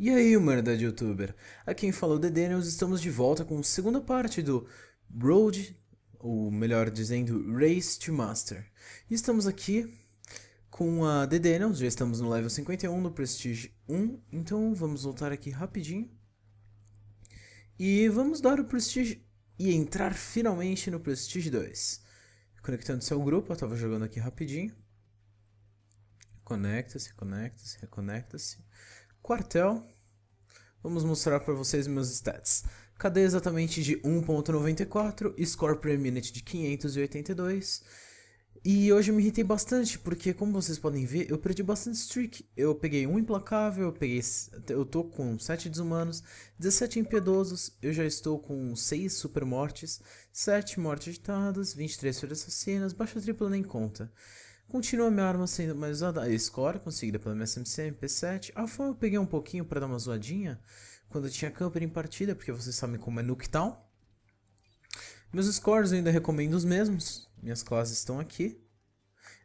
E aí, humanidade youtuber? Aqui quem falou é Dedenius, estamos de volta com a segunda parte do Road, ou melhor dizendo, Race to Master. E estamos aqui com a Dedenius, já estamos no level 51, no Prestige 1, então vamos voltar aqui rapidinho. E vamos dar o Prestige e entrar finalmente no Prestige 2. Conectando-se ao grupo, eu estava jogando aqui rapidinho. Conecta-se, conecta-se, reconecta-se Quartel. Vamos mostrar para vocês meus stats. KD exatamente de 1.94, score per minute de 582. E hoje eu me irritei bastante, porque como vocês podem ver, eu perdi bastante streak. Eu peguei um implacável, eu, peguei, eu tô com 7 desumanos, 17 impiedosos, eu já estou com 6 supermortes, 7 mortes ditadas, 23 feras assassinas, baixa tripla nem conta. Continua minha arma sendo mais usada, a Score, conseguida pela minha SMC MP7. A ah, forma eu peguei um pouquinho para dar uma zoadinha, quando tinha camper em partida, porque vocês sabem como é Town. Meus scores eu ainda recomendo os mesmos, minhas classes estão aqui.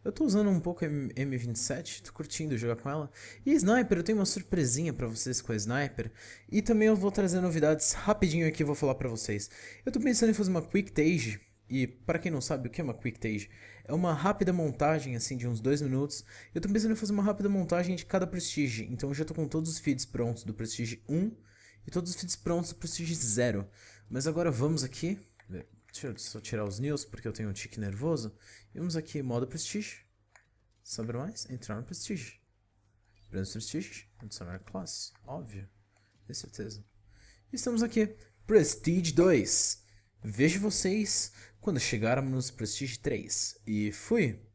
Eu tô usando um pouco M27, tô curtindo jogar com ela. E Sniper, eu tenho uma surpresinha para vocês com a Sniper. E também eu vou trazer novidades rapidinho aqui, vou falar para vocês. Eu tô pensando em fazer uma Quick Tage, e para quem não sabe o que é uma quick stage? é uma rápida montagem assim de uns 2 minutos. Eu tô pensando em fazer uma rápida montagem de cada prestige, então eu já tô com todos os feeds prontos do prestige 1 e todos os feeds prontos do prestige 0. Mas agora vamos aqui, deixa eu só tirar os news porque eu tenho um tique nervoso. vamos aqui modo prestige. Saber mais? Entrar no prestige. Brands prestige, adicionar classe, óbvio. Tenho certeza. E estamos aqui, prestige 2. Vejo vocês quando chegarmos no Prestige 3. E fui!